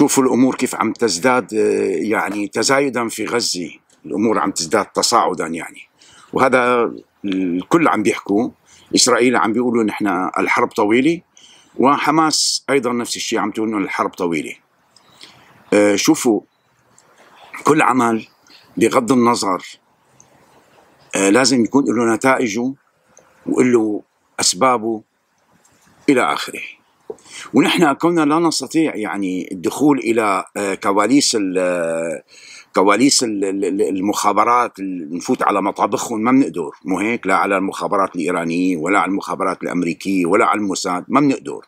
شوفوا الامور كيف عم تزداد آه، يعني تزايدا في غزه الامور عم تزداد تصاعدا يعني وهذا الكل عم بيحكوا اسرائيل عم بيقولوا نحن الحرب طويله وحماس ايضا نفس الشيء عم تقول انه الحرب طويله آه، شوفوا كل عمل بغض النظر آه، لازم يكون له نتائجه وله اسبابه الى اخره ونحن كنا لا نستطيع يعني الدخول الى آه، كواليس آه، كواليس المخابرات نفوت على مطابخهم ما بنقدر مو هيك لا على المخابرات الايرانيه ولا على المخابرات الامريكيه ولا على الموساد ما بنقدر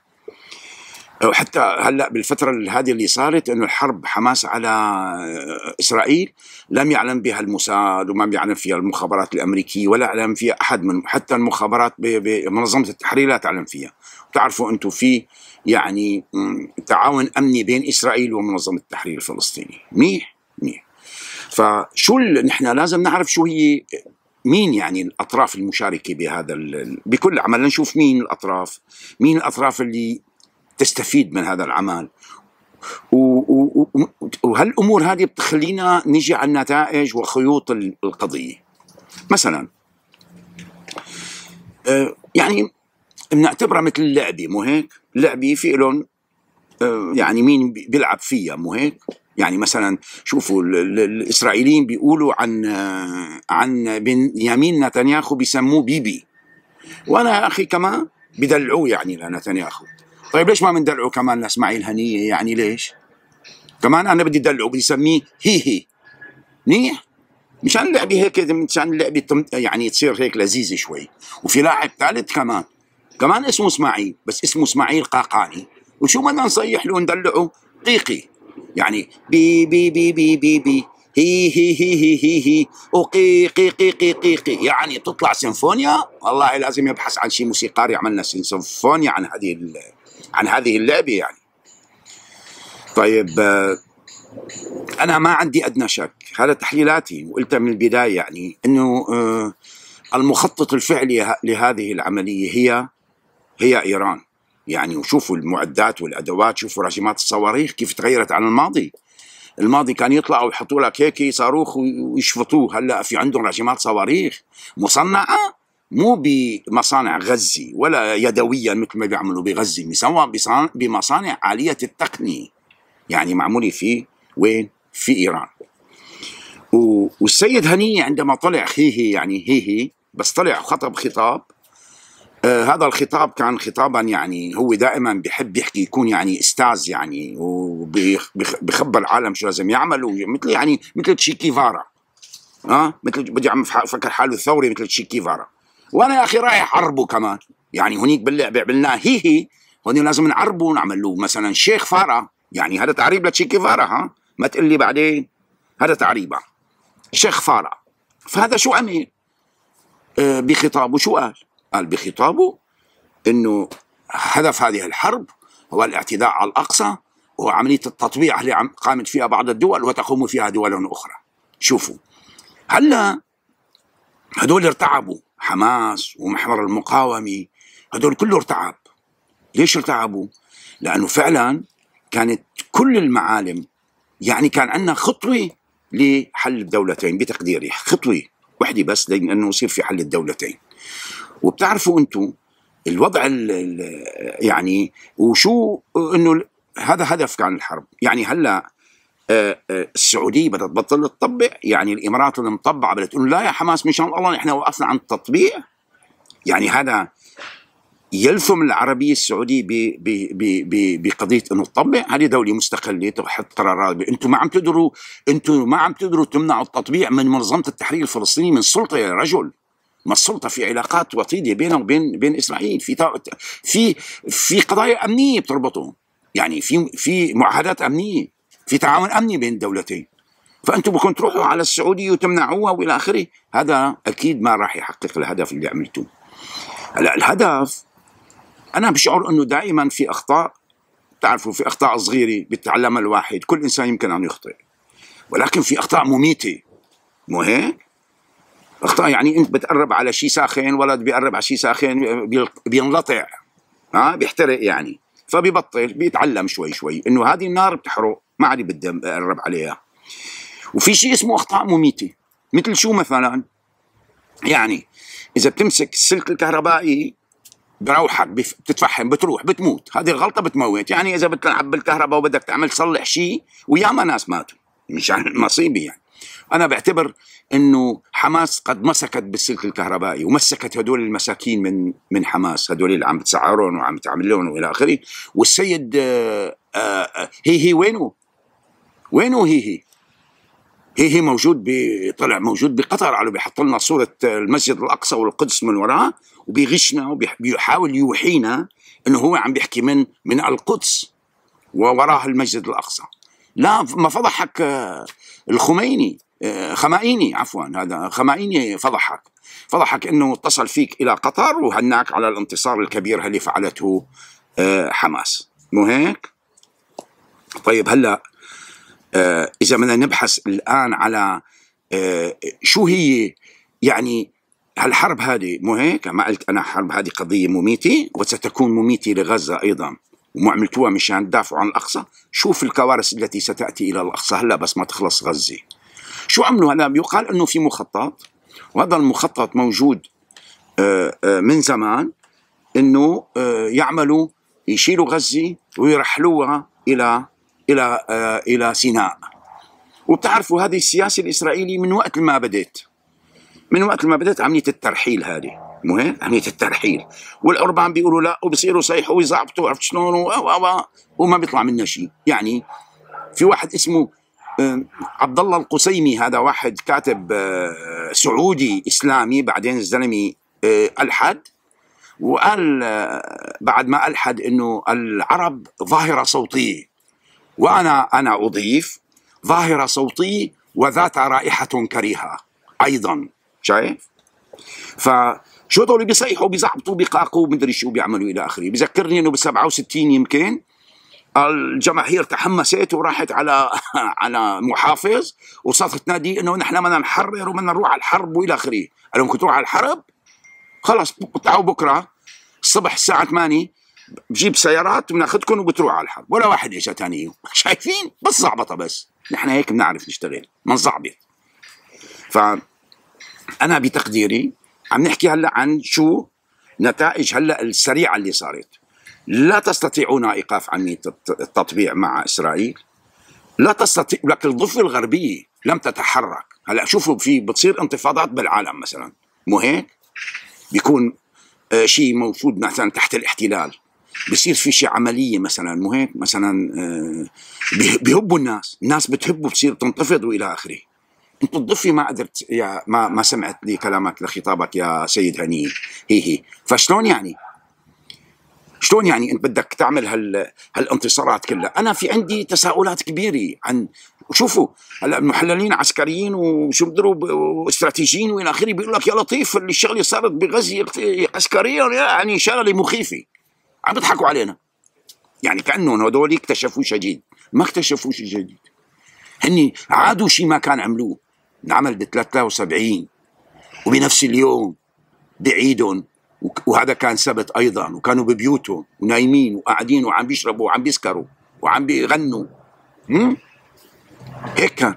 وحتى هلا بالفتره هذه اللي صارت انه الحرب حماس على آه، اسرائيل لم يعلم بها الموساد وما بيعلم فيها المخابرات الامريكيه ولا علم فيها احد من حتى المخابرات بمنظمه التحرير لا تعلم فيها بتعرفوا انتم في يعني تعاون امني بين اسرائيل ومنظمه التحرير الفلسطيني منيح منيح فشو نحن لازم نعرف شو هي مين يعني الاطراف المشاركه بهذا بكل عمل نشوف مين الاطراف مين الاطراف اللي تستفيد من هذا العمل وهالامور هذه بتخلينا نجي على النتائج وخيوط القضيه مثلا آه، يعني بنعتبرها مثل لعبه مو هيك؟ لعبه في لهم آه، يعني مين بيلعب فيها مو هيك؟ يعني مثلا شوفوا الاسرائيليين بيقولوا عن آه، عن بنيامين نتنياهو بيسموه بيبي وانا يا اخي كمان بدلعوه يعني لنتنياهو طيب ليش ما بندلعه كمان لاسماعيل هنيه يعني ليش؟ كمان انا بدي دلعه بدي اسميه هي هي منيح مشان اللعبه هيك مشان اللعبه يعني تصير هيك لذيذه شوي وفي لاعب ثالث كمان كمان اسمه اسماعيل بس اسمه اسماعيل قاقاني وشو بدنا نصيح له ندلعه قيقي يعني بي بي بي بي بي بي هي هي هي هي هي هي وقي قي قي قي قي قي يعني تطلع سيمفونيا والله لازم يبحث عن شيء موسيقار يعمل لنا سيمفونيا عن هذه عن هذه اللعبة يعني طيب آه، أنا ما عندي أدنى شك هذا تحليلاتي وقلتها من البداية يعني أنه آه، المخطط الفعلي لهذه العملية هي هي إيران يعني وشوفوا المعدات والأدوات شوفوا راجمات الصواريخ كيف تغيرت عن الماضي الماضي كان يطلعوا يحطوا لك هيك صاروخ ويشفطوه هلا في عندهم رجمات صواريخ مصنعه مو بمصانع غزي ولا يدويا مثل ما بيعملوا بغزي بيسوى بمصانع عالية التقنية يعني معمولة في وين في إيران والسيد هنية عندما طلع هيهي يعني هيه بس طلع خطب خطاب آه هذا الخطاب كان خطابا يعني هو دائما بحب يحكي يكون يعني استاذ يعني وبيخبر العالم شو لازم يعملوا مثل يعني مثل تشيكيفارا اه مثل بدي عم فكر حاله ثوري مثل تشيكيفارا وانا يا اخي رايح عربه كمان يعني هنيك باللعبه عملناه هي هي هون لازم نعربه ونعمل له مثلا شيخ فارا يعني هذا تعريب لتشيكي فارا ها ما تقول لي بعدين هذا تعريبه شيخ فارا فهذا شو عمل آه بخطابه شو قال قال بخطابه انه هدف هذه الحرب هو الاعتداء على الاقصى وعمليه التطبيع اللي عم قامت فيها بعض الدول وتقوم فيها دول اخرى شوفوا هلا هدول ارتعبوا حماس ومحور المقاومة هدول كله ارتعب ليش ارتعبوا؟ لأنه فعلا كانت كل المعالم يعني كان عندنا خطوة لحل الدولتين بتقديري خطوة وحدة بس لأنه يصير في حل الدولتين وبتعرفوا أنتم الوضع ال يعني وشو انه هذا هدف كان الحرب يعني هلا آه، آه، السعوديه بدها تبطل تطبع يعني الامارات اللي مطبعه بدها تقول لا يا حماس مشان الله نحن وقفنا عن التطبيع يعني هذا يلثم العربية السعودية بقضية انه تطبع هذه دولة مستقلة تحط قرارات انتم ما عم تقدروا انتم ما عم تقدروا تمنعوا التطبيع من منظمة التحرير الفلسطينية من السلطة يا رجل ما السلطه في علاقات وطيده بينه وبين بين اسرائيل في في في قضايا امنيه بتربطهم يعني في في معاهدات امنيه في تعاون امني بين الدولتين فانتم بكون تروحوا على السعوديه وتمنعوها والى اخره هذا اكيد ما راح يحقق الهدف اللي عملتوه هلا الهدف انا بشعر انه دائما في اخطاء تعرفوا في اخطاء صغيره بيتعلمها الواحد كل انسان يمكن ان يخطئ ولكن في اخطاء مميته مو هيك اخطاء يعني انت بتقرب على شيء ساخن ولد بيقرب على شيء ساخن بينلطع ها بيحترق يعني فبيبطل بيتعلم شوي شوي انه هذه النار بتحرق ما عاد بدي اقرب عليها وفي شيء اسمه اخطاء مميته مثل شو مثلا يعني اذا بتمسك السلك الكهربائي بروحك بتتفحم بتروح بتموت هذه الغلطه بتموت يعني اذا بتلعب بالكهرباء وبدك تعمل تصلح شيء وياما ناس ماتوا مشان المصيبه يعني انا بعتبر انه حماس قد مسكت بالسلك الكهربائي ومسكت هدول المساكين من من حماس هدول اللي عم تسعرهم وعم تعمل لهم والى اخره والسيد آآ آه، آآ آه، آه، هي هي وينه وينه هي هي موجود طلع موجود بقطر على بيحط لنا صوره المسجد الاقصى والقدس من وراه وبيغشنا وبيحاول يوحينا انه هو عم بيحكي من من القدس ووراه المسجد الاقصى لا ما فضحك آه، الخميني آه، خمائيني عفوا هذا خمائيني فضحك فضحك انه اتصل فيك الى قطر وهناك على الانتصار الكبير اللي فعلته آه، حماس مو هيك؟ طيب هلا آه، اذا بدنا نبحث الان على آه، شو هي يعني هالحرب هذه مو هيك ما قلت انا حرب هذه قضيه مميته وستكون مميته لغزه ايضا وما عملتوها مشان تدافعوا عن الاقصى شوف الكوارث التي ستاتي الى الاقصى هلا بس ما تخلص غزه شو عملوا هلا يقال انه في مخطط وهذا المخطط موجود آه، من زمان انه يعملوا يشيلوا غزه ويرحلوها الى الى آه، الى سيناء وبتعرفوا هذه السياسه الاسرائيليه من وقت ما بدات من وقت ما بدات عمليه الترحيل هذه مو هيك؟ عمليه الترحيل والعربان بيقولوا لا وبصيروا يصيحوا ويزعبطوا عرفت شلون وما بيطلع منا شيء يعني في واحد اسمه عبد الله القسيمي هذا واحد كاتب آه، سعودي اسلامي بعدين الزلمه آه، الحد وقال بعد ما الحد انه العرب ظاهره صوتيه وأنا أنا أضيف ظاهرة صوتية وذات رائحة كريهة أيضا شايف؟ فشو هدول بيصيحوا بيزعبطوا بيقاقوا مدري شو بيعملوا إلى آخره بذكرني أنه ب 67 يمكن الجماهير تحمست وراحت على على محافظ وصارت تنادي انه نحن بدنا نحرر وبدنا نروح على الحرب والى اخره، قال لهم كنتوا على الحرب؟ خلص تعالوا بكره الصبح الساعه 8 بجيب سيارات بناخذكم وبتروح على الحرب ولا واحد اجى ثاني يوم شايفين بس صعبطة بس نحن هيك بنعرف نشتغل من نزعبط ف انا بتقديري عم نحكي هلا عن شو نتائج هلا السريعه اللي صارت لا تستطيعون ايقاف عمليه التطبيع مع اسرائيل لا تستطيع لك الضفه الغربيه لم تتحرك هلا شوفوا في بتصير انتفاضات بالعالم مثلا مو هيك بيكون آه، شيء موجود مثلا تحت الاحتلال بصير في شيء عمليه مثلا مو هيك مثلا آه، بيهبوا الناس الناس بتحبه وبتصير تنتفض والى اخره انت الضفه ما قدرت يا ما ما سمعت لي كلامك لخطابك يا سيد هني هي هي فشلون يعني شلون يعني انت بدك تعمل هال هالانتصارات كلها انا في عندي تساؤلات كبيره عن شوفوا هلا المحللين عسكريين وشو بدروا واستراتيجيين والى اخره بيقول لك يا لطيف الشغله صارت بغزه عسكريا يعني شغله مخيفه عم بيضحكوا علينا يعني كانهم هدول اكتشفوا شيء جديد ما اكتشفوا شيء جديد هني عادوا شيء ما كان عملوه انعمل ب 73 وبنفس اليوم بعيدهم وهذا كان سبت ايضا وكانوا ببيوتهم ونايمين وقاعدين وعم بيشربوا وعم بيسكروا وعم بيغنوا هيك كان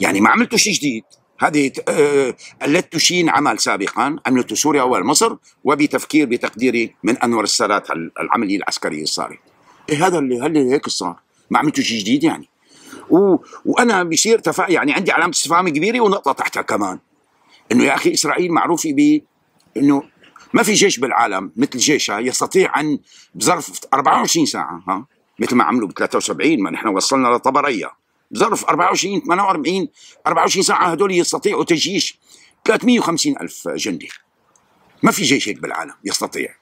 يعني ما عملتوا شيء جديد هذه التي آه، تشين عمل سابقا عملته سوريا والمصر وبتفكير بتقديري من انور السادات العمليه العسكريه الصارمه إيه هذا اللي هل هيك صار ما عملتوا شيء جديد يعني و... وانا بصير تفا... يعني عندي علامه استفهام كبيره ونقطه تحتها كمان انه يا اخي اسرائيل معروفه ب انه ما في جيش بالعالم مثل جيشها يستطيع ان بظرف 24 ساعه ها مثل ما عملوا ب 73 ما نحن وصلنا لطبريه بظرف 24 48 24 ساعه هذول يستطيعوا تجيش 350 الف جندي ما في جيش هيك بالعالم يستطيع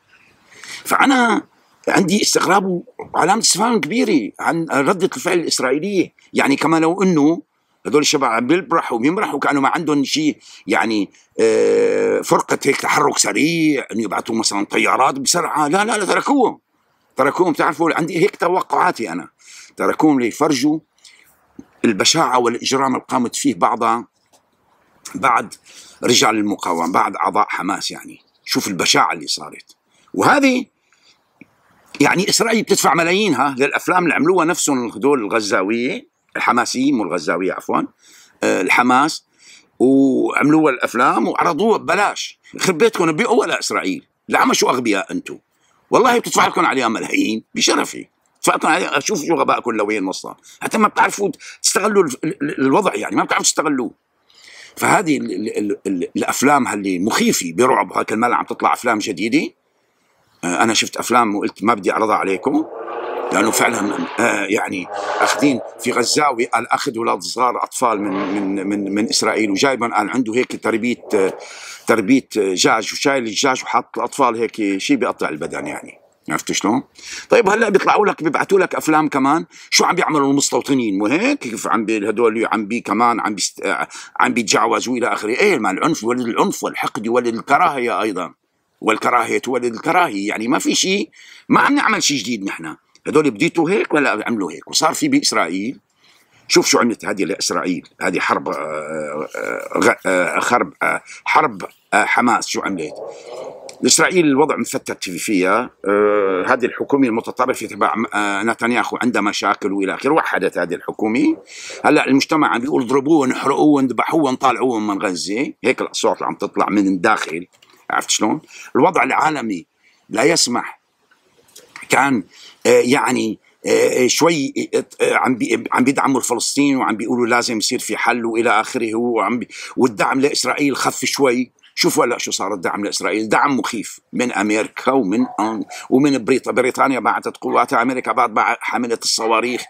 فانا عندي استغراب وعلامه استفهام كبيره عن رده الفعل الاسرائيليه يعني كما لو انه هذول الشباب عم بيبرحوا بيمرحوا كأنه ما عندهم شيء يعني آه، فرقه هيك تحرك سريع انه يبعثوا مثلا طيارات بسرعه لا لا لا تركوهم تركوهم بتعرفوا عندي هيك توقعاتي انا تركوهم ليفرجوا البشاعة والإجرام اللي قامت فيه بعضها بعد رجال المقاومة بعد أعضاء حماس يعني شوف البشاعة اللي صارت وهذه يعني إسرائيل بتدفع ملايينها للأفلام اللي عملوها نفسهم هدول الغزاوية الحماسيين مو الغزاوية عفوا آه، الحماس وعملوها الأفلام وعرضوها ببلاش خرب بيتكم بيقوا لإسرائيل لعما شو أغبياء أنتم والله بتدفع لكم عليها ملايين بشرفي فاطلع اشوف شو غباء كلويين اصلا حتى ما بتعرفوا تستغلوا الوضع يعني ما بتعرفوا تستغلوه فهذه الـ الـ الـ الافلام هاللي مخيفه برعب المال عم تطلع افلام جديده آه، انا شفت افلام وقلت ما بدي اعرضها عليكم لانه فعلا آه، يعني اخذين في غزاوي قال اخذ اولاد صغار اطفال من من من, من اسرائيل وجايبهم قال عنده هيك تربيه تربيه جاج وشايل الجاج وحاط الاطفال هيك شيء بيقطع البدن يعني عرفت شلون؟ طيب هلا بيطلعوا لك بيبعثوا لك افلام كمان شو عم بيعملوا المستوطنين مو هيك؟ كيف عم بي هدول عم بي كمان عم بيست... آه، عم بيتجاوزوا الى اخره، ايه مع العنف يولد العنف والحقد يولد الكراهيه ايضا والكراهيه تولد الكراهيه يعني ما في شيء ما عم نعمل شيء جديد نحن هدول بديتوا هيك ولا عملوا هيك وصار في باسرائيل شوف شو عملت هذه لاسرائيل هذه حرب آآ آه، آآ آه، خرب آآ حرب حماس شو عملت اسرائيل الوضع مفتت فيها آه هذه الحكومه المتطرفه تبع آه نتنياهو عندها مشاكل والى اخره وحدت هذه الحكومه هلا المجتمع عم بيقول ضربوهم احرقوهم ذبحوهم طالعوهم من غزه هيك الاصوات اللي عم تطلع من الداخل عرفت شلون؟ الوضع العالمي لا يسمح كان آه يعني آه، آه، شوي آه، عم عم بيدعموا الفلسطينيين وعم بيقولوا لازم يصير في حل والى اخره وعم والدعم لاسرائيل خف شوي شوفوا هلا شو صار الدعم لاسرائيل دعم مخيف من امريكا ومن أن ومن بريط... بريطانيا بعثت قواتها امريكا بعد حملت الصواريخ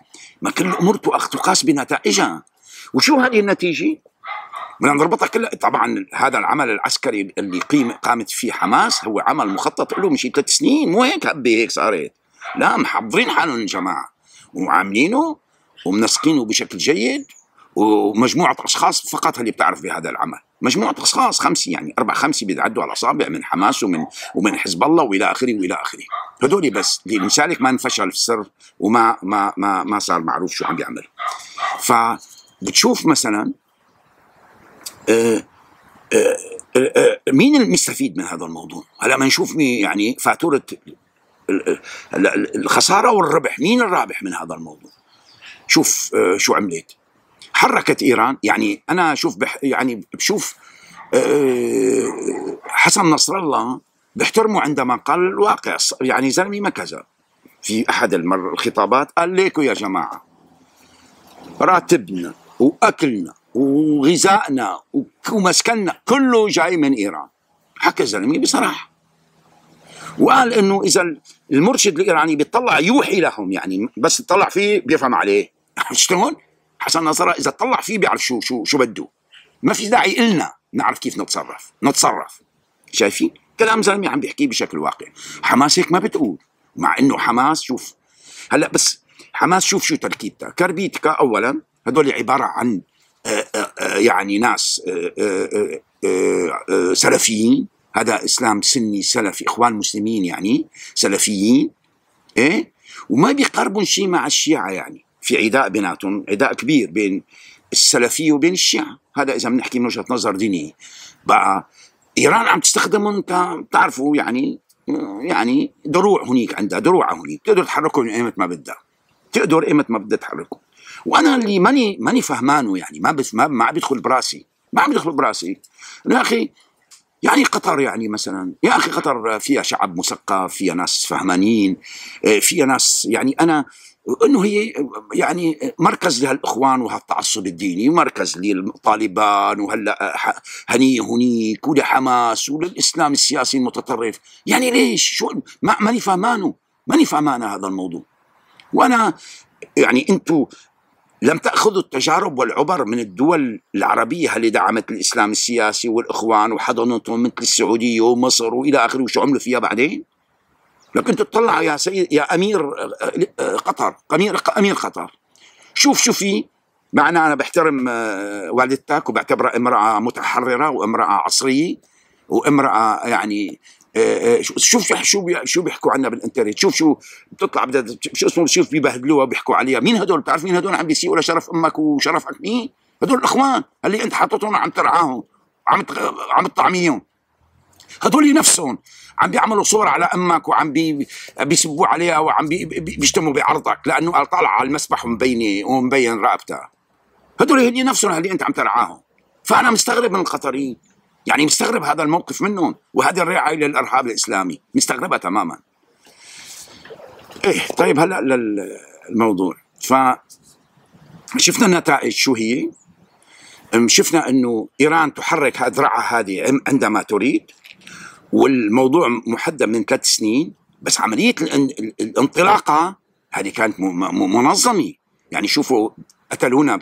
ما كل الامور تقاس بنتائجها وشو هذه النتيجه بدنا نربطها كلها طبعا هذا العمل العسكري اللي قيم قامت فيه حماس هو عمل مخطط له من شي ثلاث سنين مو هيك هبه هيك صارت لا محضرين حالهم الجماعه وعاملينه ومنسقينه بشكل جيد ومجموعه اشخاص فقط اللي بتعرف بهذا العمل مجموعه اشخاص خمسه يعني اربع خمسه بيتعدوا على أصابع من حماس ومن ومن حزب الله والى اخره والى اخره هذول بس لذلك ما انفشل في السر وما ما ما ما صار معروف شو عم بيعمل فبتشوف مثلا آه، آه، آه، مين المستفيد من هذا الموضوع؟ هلا ما نشوف مين يعني فاتوره الخساره والربح، مين الرابح من هذا الموضوع؟ شوف شو عملت حركت ايران يعني انا اشوف بح يعني بشوف آه، حسن نصر الله بيحترمه عندما قال الواقع يعني زلمي ما كذا في احد المر الخطابات قال ليكو يا جماعه راتبنا واكلنا وغذائنا ومسكننا كله جاي من ايران حكى زلمي بصراحه وقال انه اذا المرشد الايراني بيطلع يوحي لهم يعني بس تطلع فيه بيفهم عليه شلون؟ حسن نصر اذا طلع فيه بيعرف شو شو شو بده ما في داعي إلنا نعرف كيف نتصرف نتصرف شايفين كلام زلمه عم بيحكيه بشكل واقع حماس هيك ما بتقول مع انه حماس شوف هلا بس حماس شوف شو تركيبتها كربيتكا اولا هدول عباره عن آه، آه، آه، يعني ناس سلفيين هذا اسلام سني سلفي اخوان مسلمين يعني سلفيين ايه وما بيقربوا شيء مع الشيعه يعني في عداء بيناتهم عداء كبير بين السلفية وبين الشيعة هذا إذا بنحكي من وجهة نظر دينية بقى إيران عم تستخدمهم بتعرفوا يعني يعني دروع هنيك عندها دروع هنيك بتقدر تحركهم ايمت ما بدها بتقدر ايمت ما بدها تحركهم وانا اللي ماني ماني فهمانه يعني ما ما, ما عم يدخل براسي ما عم يدخل براسي يا اخي يعني قطر يعني مثلا يا اخي قطر فيها شعب مثقف فيها ناس فهمانين آه، فيها ناس يعني انا انه هي يعني مركز لهالاخوان وهالتعصب الديني مركز للطالبان وهلا هني هنيك ولحماس وللاسلام السياسي المتطرف يعني ليش شو ما ماني فهمانه ماني فهمانه هذا الموضوع وانا يعني انتم لم تأخذ التجارب والعبر من الدول العربية اللي دعمت الإسلام السياسي والإخوان وحضنتهم مثل السعودية ومصر وإلى آخره وشو عملوا فيها بعدين لكن تطلع يا سيد يا أمير آه، قطر أمير أمير قطر شوف شو في معنا أنا بحترم آه، والدتك وبعتبرها امرأة متحررة وامرأة عصرية وامرأة يعني شوف شو شو بيحكوا عنا بالانترنت شوف شو بتطلع بدها شو اسمه شوف بيبهدلوها بيحكوا عليها مين هدول بتعرف مين هدول عم بيسيئوا لشرف امك وشرفك مين هدول الاخوان اللي انت حاططهم عم ترعاهم عم تغ... عم تطعميهم هدول نفسهم عم بيعملوا صور على امك وعم بي بيسبوا عليها وعم بي بيشتموا بعرضك لانه قال طالعه على المسبح ومبينه ومبين رقبتها هدول هن نفسهم اللي انت عم ترعاهم فانا مستغرب من القطريين يعني مستغرب هذا الموقف منهم وهذه الرعايه للارهاب الاسلامي مستغربها تماما ايه طيب هلا للموضوع ف شفنا النتائج شو هي شفنا انه ايران تحرك ذراعها هذه عندما تريد والموضوع محدد من ثلاث سنين بس عمليه الانطلاقه هذه كانت منظمه يعني شوفوا قتلونا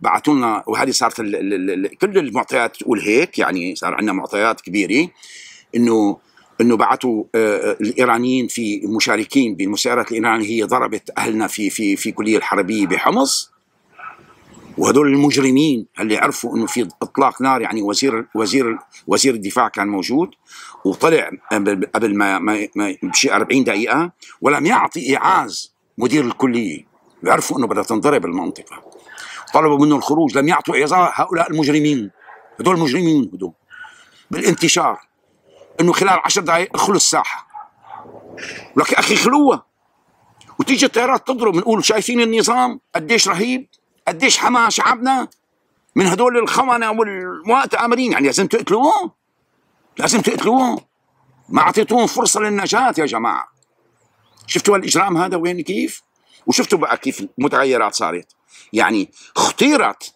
بعثوا لنا وهذه صارت الـ الـ الـ كل المعطيات تقول هيك يعني صار عندنا معطيات كبيره انه انه بعثوا آه، آه، الايرانيين في مشاركين بالمسيرات الايرانيه هي ضربت اهلنا في في في كليه الحربيه بحمص وهدول المجرمين اللي عرفوا انه في اطلاق نار يعني وزير وزير وزير الدفاع كان موجود وطلع قبل ما, ما, ما بشي 40 دقيقه ولم يعطي ايعاز مدير الكليه بيعرفوا انه بدها تنضرب المنطقه طلبوا منه الخروج لم يعطوا اعذار هؤلاء المجرمين هدول مجرمين هدول بالانتشار انه خلال عشر دقائق اخلوا الساحه ولك اخي خلوها وتيجي الطيارات تضرب بنقول شايفين النظام قديش رهيب قديش حما شعبنا من هدول الخونه والمواقع امرين يعني لازم تقتلوهم لازم تقتلوهم ما اعطيتوهم فرصه للنجاه يا جماعه شفتوا هالاجرام هذا وين كيف؟ وشفتوا بقى كيف المتغيرات صارت يعني اختيرت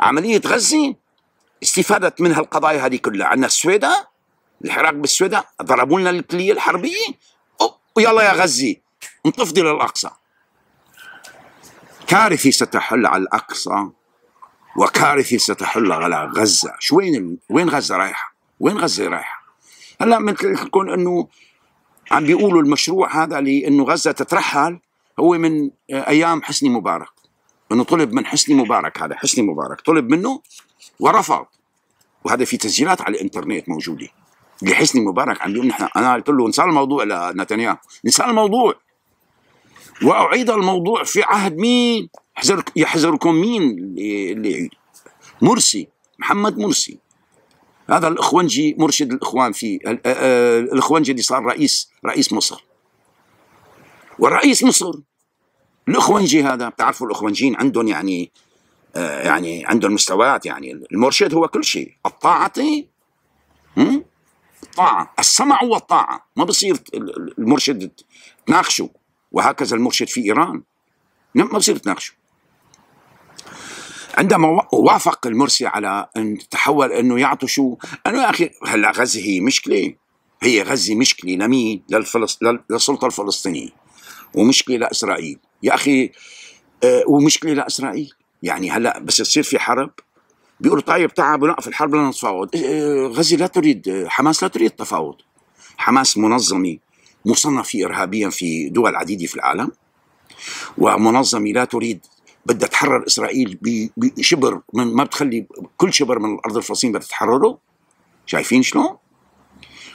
عملية غزة استفادت من هالقضايا هذه كلها عندنا السويدة الحراك بالسويدة ضربوا لنا الكلية الحربية ويلا يا غزة انتفضي للأقصى كارثة ستحل على الأقصى وكارثة ستحل على غزة شو وين وين غزة رايحة وين غزة رايحة هلا مثل يكون انه عم بيقولوا المشروع هذا لانه غزه تترحل هو من ايام حسني مبارك انه طلب من حسني مبارك هذا حسني مبارك طلب منه ورفض وهذا في تسجيلات على الانترنت موجوده لحسني مبارك عم يقول نحن انا قلت له انسى الموضوع لنتنياهو انسى الموضوع واعيد الموضوع في عهد مين حزر يحذركم مين اللي, اللي مرسي محمد مرسي هذا الاخونجي مرشد الاخوان في الاخونجي اللي صار رئيس رئيس مصر ورئيس مصر الاخونجي هذا بتعرفوا الاخونجيين عندهم يعني آه، يعني عندهم مستويات يعني المرشد هو كل شيء الطاعة الطاعة السمع والطاعة ما بصير المرشد تناقشه وهكذا المرشد في إيران ما بصير تناقشه عندما وافق المرسي على ان تحول انه يعطوا شو انا اخي هلا غزه هي مشكله هي غزه مشكله لمين للفلس... للسلطه الفلسطينيه ومشكله لاسرائيل يا اخي آه ومشكله لاسرائيل يعني هلا بس يصير في حرب بيقولوا طيب تعالوا نوقف الحرب لنا نتفاوض آه غزه لا تريد آه، حماس لا تريد تفاوض حماس منظمه مصنفه ارهابيا في دول عديده في العالم ومنظمه لا تريد بدها تحرر اسرائيل بشبر من ما بتخلي كل شبر من الارض الفلسطينيه بدها تحرره شايفين شلون؟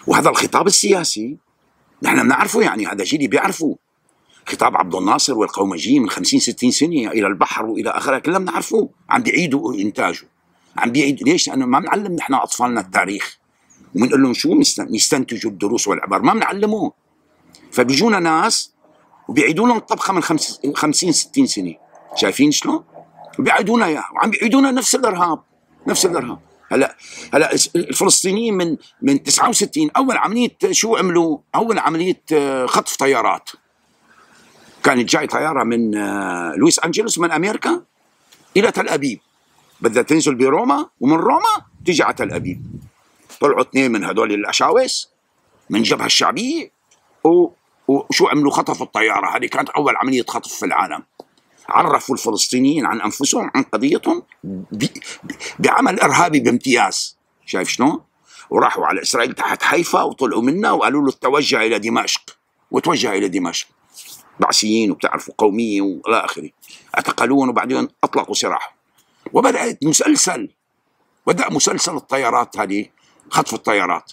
وهذا الخطاب السياسي نحن بنعرفه يعني هذا جيلي بيعرفه خطاب عبد الناصر والقومجي من 50 60 سنه الى البحر والى اخره كلنا بنعرفوه عم بيعيدوا انتاجه عم بيعيدوا ليش؟ لانه ما بنعلم نحن اطفالنا التاريخ وبنقول لهم شو يستنتجوا الدروس والعبر ما بنعلموه فبيجونا ناس وبيعيدوا لهم الطبخه من 50 60 سنه شايفين شلون؟ وبيعيدونا اياها وعم بيعيدونا نفس الارهاب نفس الارهاب هلا هلا الفلسطينيين من من 69 اول عمليه شو عملوا؟ اول عمليه آه، خطف طيارات كانت جاي طياره من آه، لويس انجلوس من امريكا الى تل ابيب بدها تنزل بروما ومن روما تيجي على تل ابيب طلعوا اثنين من هذول الاشاوس من الجبهه الشعبيه و... وشو عملوا خطفوا الطياره هذه كانت اول عمليه خطف في العالم عرفوا الفلسطينيين عن انفسهم عن قضيتهم ب... بعمل ارهابي بامتياز شايف شلون؟ وراحوا على اسرائيل تحت حيفا وطلعوا منها وقالوا له توجه الى دمشق وتوجه الى دمشق بعثيين وبتعرفوا قوميه والى اخره اعتقلوهم وبعدين نعم. اطلقوا سراحهم وبدات مسلسل بدا مسلسل الطيارات هذه خطف الطيارات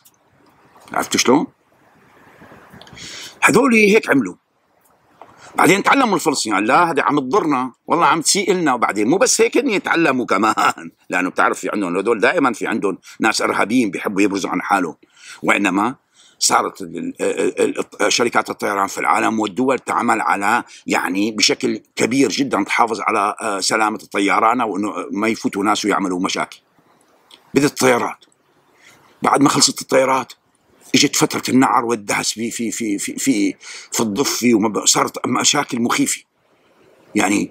عرفت شلون؟ هذول هيك عملوا بعدين تعلموا الفلسطينيين لا هذا عم تضرنا والله عم تسيء لنا وبعدين مو بس هيك يتعلموا كمان لانه بتعرف في عندهم هذول دائما في عندهم ناس ارهابيين بيحبوا يبرزوا عن حالهم وانما صارت شركات الطيران في العالم والدول تعمل على يعني بشكل كبير جدا تحافظ على آه، سلامه الطيران وانه ما يفوتوا ناس ويعملوا مشاكل. بدت الطيارات. بعد ما خلصت الطيارات اجت فتره النعر والدهس في في في في في, في الضفه وصارت مشاكل مخيفه. يعني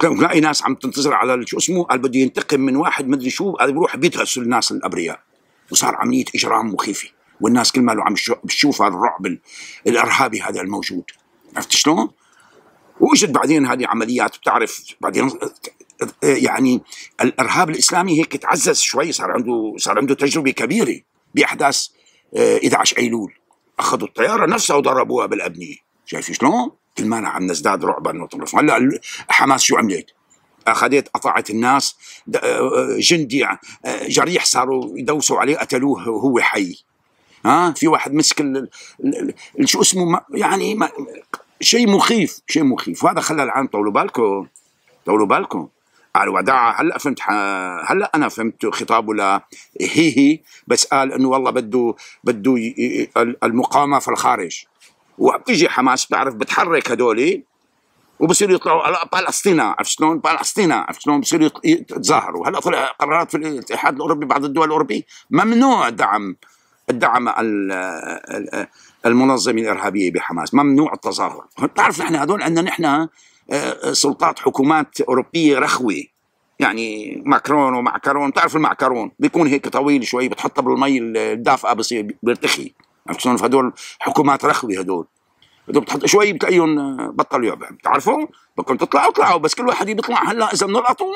تلاقي ناس عم تنتظر على شو اسمه قال بده ينتقم من واحد مدري شو قال بيروح بيدهسوا الناس الابرياء وصار عمليه اجرام مخيفه والناس كل ماله عم تشوف هذا الرعب الارهابي هذا الموجود عرفت شلون؟ وجد بعدين هذه عمليات بتعرف بعدين يعني الارهاب الاسلامي هيك تعزز شوي صار عنده صار عنده تجربه كبيره باحداث 11 آه، ايلول اخذوا الطياره نفسها وضربوها بالابنيه شايف شلون؟ كل ما عم نزداد رعبا وطرفا هلا حماس شو عملت؟ اخذت قطعت الناس آه، آه، جندي جريح صاروا يدوسوا عليه قتلوه وهو حي ها في واحد مسك شو اسمه يعني شيء مخيف شيء مخيف وهذا خلى العالم طولوا بالكم طولوا بالكم قال وداع هلا فهمت ح... هلا انا فهمت خطابه هي بس قال انه والله بده بده ي... المقاومه في الخارج وبتيجي حماس بتعرف بتحرك هدول وبصيروا يطلعوا على فلسطين عرفت شلون؟ فلسطين عرفت شلون؟ بصيروا يتظاهروا هلا طلع قرارات في الاتحاد الاوروبي بعض الدول الاوروبيه ممنوع دعم الدعم المنظمه الارهابيه بحماس، ممنوع التظاهر، بتعرف نحن هدول عندنا نحن آه، سلطات حكومات اوروبيه رخوه يعني ماكرون ومعكرون بتعرف المعكرون بيكون هيك طويل شوي بتحطه بالمي الدافئه بصير بيرتخي عرفت شلون هدول حكومات رخوه هدول بدهم بتحط شوي بتلاقيهم آه، بطلوا يعبهم بتعرفوا بدكم تطلعوا اطلعوا بس كل واحد بيطلع هلا اذا بنلقطوا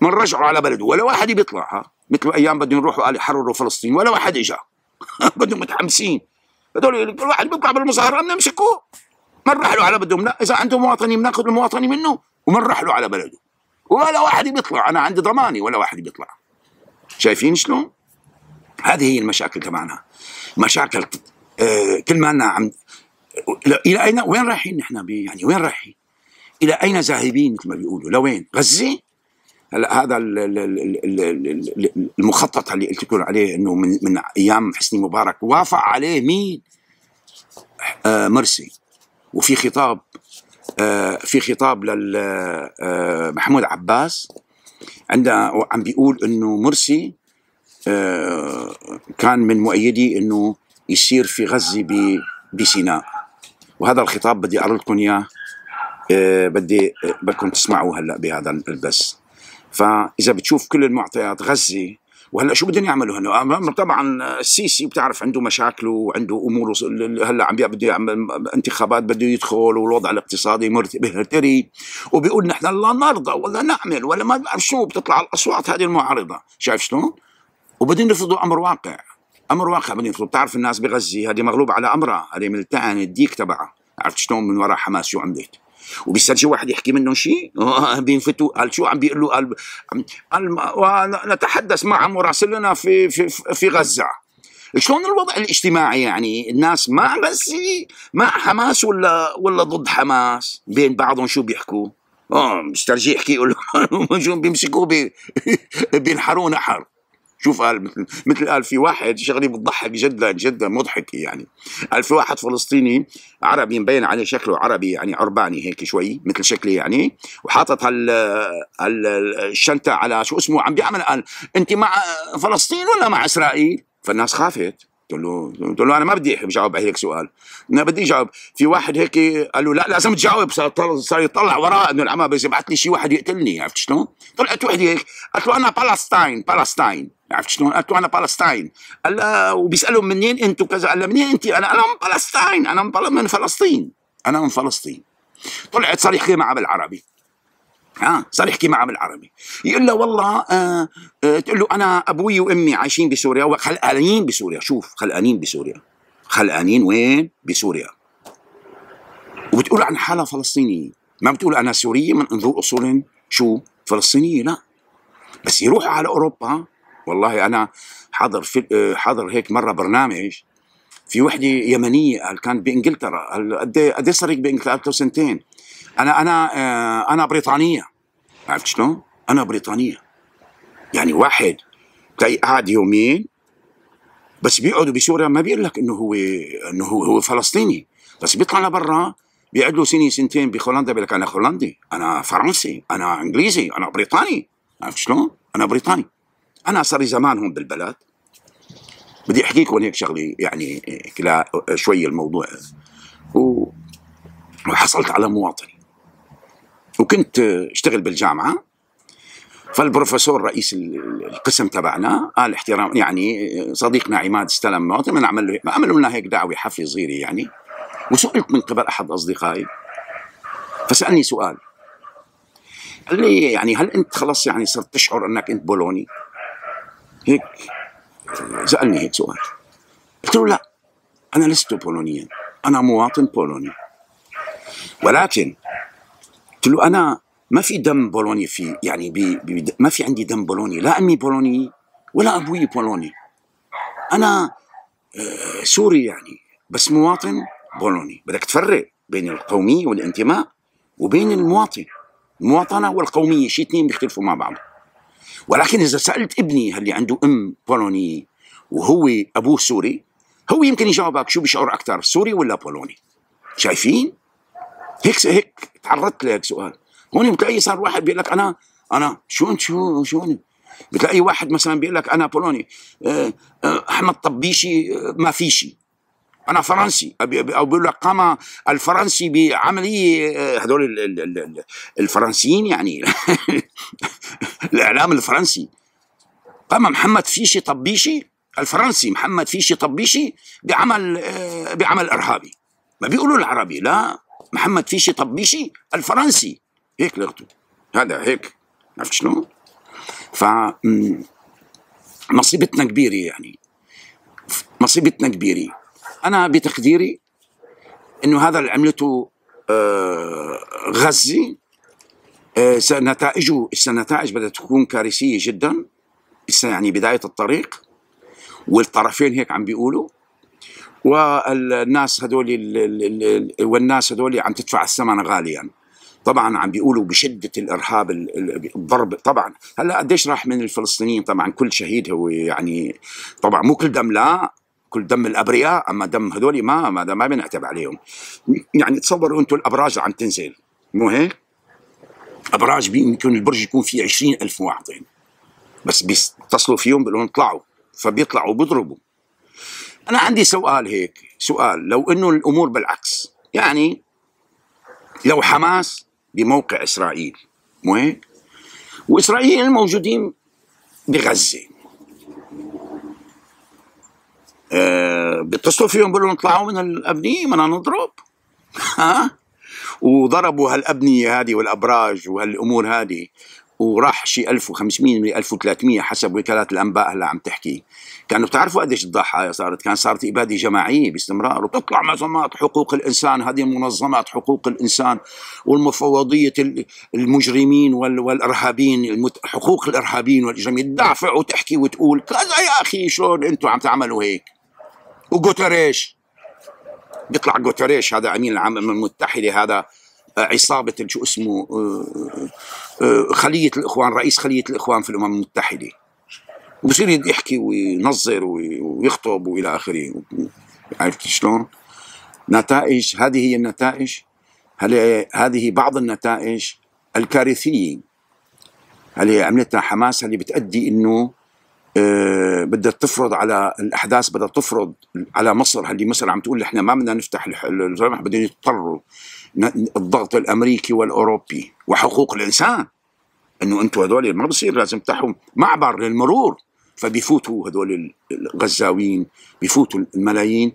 بنرجعوا على بلده ولا واحد بيطلع مثل ايام بدهم يروحوا قال يحرروا فلسطين ولا واحد اجى بدهم متحمسين هذول كل واحد بيطلع بالمظاهره بنمسكوه نروح له على بدهم لا اذا عنده مواطني بناخذ المواطني منه نروح له على بلده ولا واحد بيطلع انا عندي ضماني ولا واحد بيطلع شايفين شلون؟ هذه هي المشاكل تبعنا مشاكل آه كل ما عم الى اين وين رايحين نحن يعني وين رايحين؟ الى اين ذاهبين مثل ما بيقولوا لوين؟ غزه؟ هلا هذا المخطط اللي قلت لكم عليه انه من من ايام حسني مبارك وافق عليه مين؟ آه مرسي وفي خطاب آه في خطاب لل آه, آه، محمود عباس عنده عم بيقول انه مرسي آه كان من مؤيدي انه يصير في غزه بسيناء وهذا الخطاب بدي اقرا لكم اياه آه، بدي آه، بدكم تسمعوه هلا بهذا البث فاذا بتشوف كل المعطيات غزه وهلا شو بدهم يعملوا هنا طبعا السيسي بتعرف عنده مشاكله وعنده اموره هلا عم بده يعمل انتخابات بده يدخل والوضع الاقتصادي بهتري وبيقول نحن لا نرضى ولا نعمل ولا ما بعرف شو بتطلع الاصوات هذه المعارضه شايف شلون؟ وبدهم يفرضوا امر واقع امر واقع بدهم يفرضوا بتعرف الناس بغزه هذه مغلوبه على امرها هذه ملتعنه الديك تبعها عرفت شلون من وراء حماس شو عملت وبيصير شي واحد يحكي منهم شيء آه، بينفتوا قال شو عم بيقولوا قال ونتحدث مع مراسلنا في في في غزه شلون الوضع الاجتماعي يعني الناس مع بس مع حماس ولا ولا ضد حماس بين بعضهم شو بيحكوا اه مسترجي يحكي يقول لهم بيمسكوه بي بينحروه نحر شوف قال مثل مثل قال في واحد شغله بتضحك جدا جدا مضحكه يعني قال في واحد فلسطيني عربي مبين عليه شكله عربي يعني عرباني هيك شوي مثل شكلي يعني وحاطط هال الشنطه على شو اسمه عم بيعمل قال انت مع فلسطين ولا مع اسرائيل؟ فالناس خافت قلت له قلت له انا ما بدي اجاوب على هيك سؤال انا بدي اجاوب في واحد هيك قال له لا لازم تجاوب صار صار يطلع وراء انه العمى بس يبعث لي شيء واحد يقتلني عرفت شلون؟ طلعت وحده هيك قالت له انا بالستاين بالستاين عرفت شلون؟ قالت له انا بالستاين قال لها وبيسالوا منين انتم وكذا قال لها منين انت؟ انا انا من فلسطين انا من فلسطين انا من فلسطين طلعت صار يحكي معها بالعربي ها صار يحكي معه بالعربي يقول له والله آه آه تقول له انا ابوي وامي عايشين بسوريا وخلقانين بسوريا شوف خلقانين بسوريا خلقانين وين بسوريا وبتقول عن حالها فلسطينيه ما بتقول انا سوريه من انظور اصول شو فلسطينيه لا بس يروحوا على اوروبا والله انا حضر في آه، حضر هيك مره برنامج في وحده يمنيه قال كانت بانجلترا قال قد ايه قد إيه صار لك بانجلترا؟ قالت له سنتين انا انا آه، انا بريطانيه عرفت شلون؟ انا بريطانيه يعني واحد قاعد يومين بس بيقعد بسوريا ما بيقول لك انه هو انه هو, هو فلسطيني بس بيطلع لبرا بيقعد له سنه سنتين بهولندا بيقول لك انا هولندي انا فرنسي انا انجليزي انا بريطاني عرفت شلون؟ انا بريطاني انا صار لي زمان هون بالبلد بدي احكيكم هيك شغله يعني إيه، شوي الموضوع و... وحصلت على مواطني وكنت اشتغل بالجامعه فالبروفيسور رئيس القسم تبعنا قال احترام يعني صديقنا عماد استلم معطي عمل له عملوا لنا هيك دعوه حفله صغيره يعني وسئلت من قبل احد اصدقائي فسالني سؤال قال لي يعني هل انت خلص يعني صرت تشعر انك انت بولوني؟ هيك سالني هيك سؤال قلت له لا انا لست بولونيا انا مواطن بولوني ولكن قلت له انا ما في دم بولوني في يعني بي بي ما في عندي دم بولوني لا امي بولوني ولا ابوي بولوني انا آه، سوري يعني بس مواطن بولوني بدك تفرق بين القومية والانتماء وبين المواطن المواطنة والقومية شيء اثنين بيختلفوا مع بعض ولكن إذا سألت ابني اللي عنده أم بولونية وهو أبوه سوري هو يمكن يجاوبك شو بيشعر أكثر سوري ولا بولوني شايفين؟ هيك هيك تعرضت لهيك سؤال هون بتلاقي صار واحد بيقول لك انا انا شو شو شو بتلاقي واحد مثلا بيقول لك انا بولوني آه، آه، احمد طبيشي آه، ما في شيء انا فرنسي او بيقول لك قام الفرنسي بعمليه هذول الفرنسيين يعني الاعلام الفرنسي قام محمد فيشي طبيشي الفرنسي محمد فيشي طبيشي بعمل بعمل ارهابي ما بيقولوا العربي لا محمد فيشي طبيشي الفرنسي هيك لغته هذا هيك عرفت شنو؟ ف مصيبتنا كبيره يعني مصيبتنا كبيره انا بتقديري انه هذا اللي عملته آه، غزه آه، سنتائجه النتائج بدها تكون كارثيه جدا لسه يعني بدايه الطريق والطرفين هيك عم بيقولوا والناس هذول والناس هذول عم تدفع الثمن غاليا طبعا عم بيقولوا بشده الارهاب الضرب طبعا هلا قديش راح من الفلسطينيين طبعا كل شهيد هو يعني طبعا مو كل دم لا كل دم الابرياء اما دم هذول ما ما ما بنعتب عليهم يعني تصوروا انتم الابراج عم تنزل مو هيك ابراج يمكن البرج يكون فيه عشرين ألف مواطن بس بيتصلوا فيهم بيقولوا اطلعوا فبيطلعوا بيضربوا أنا عندي سؤال هيك سؤال لو أنه الأمور بالعكس يعني لو حماس بموقع إسرائيل مو هيك وإسرائيل الموجودين بغزة أه بيتصلوا فيهم بيقولوا اطلعوا من الأبنية بدنا نضرب ها وضربوا هالأبنية هذه والأبراج وهالأمور هذه وراح شي 1500 ل 1300 حسب وكالات الانباء هلا عم تحكي كانوا بتعرفوا قديش الضحايا صارت كان صارت اباده جماعيه باستمرار وبتطلع منظمات حقوق الانسان هذه منظمات حقوق الانسان والمفوضيه المجرمين والارهابيين حقوق الارهابيين والمجرمين تدافع وتحكي وتقول كذا يا اخي شلون انتم عم تعملوا هيك وغوتريش بيطلع غوتريش هذا امين العام المتحده هذا عصابه شو اسمه آه، آه، خليه الاخوان رئيس خليه الاخوان في الامم المتحده وبصير يحكي وينظر ويخطب والى اخره عرفت شلون؟ نتائج هذه هي النتائج هل هذه بعض النتائج الكارثيه اللي عملتها حماس اللي بتأدي انه آه، بدها تفرض على الاحداث بدها تفرض على مصر اللي مصر عم تقول احنا ما بدنا نفتح الرمح بدهم يضطروا الضغط الامريكي والاوروبي وحقوق الانسان انه انتم هذول ما بصير لازم تحهم معبر للمرور فبيفوتوا هذول الغزاويين بيفوتوا الملايين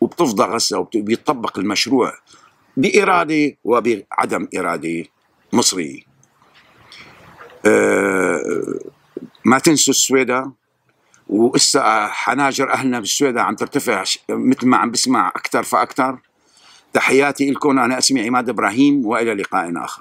وبتفضى غزه وبيطبق المشروع باراده وبعدم اراده مصريه. أه ما تنسوا السويدة وإسا حناجر أهلنا بالسويدة عم ترتفع مثل ما عم بسمع أكثر فأكثر تحياتي لكم أنا اسمي عماد إبراهيم وإلى لقاء آخر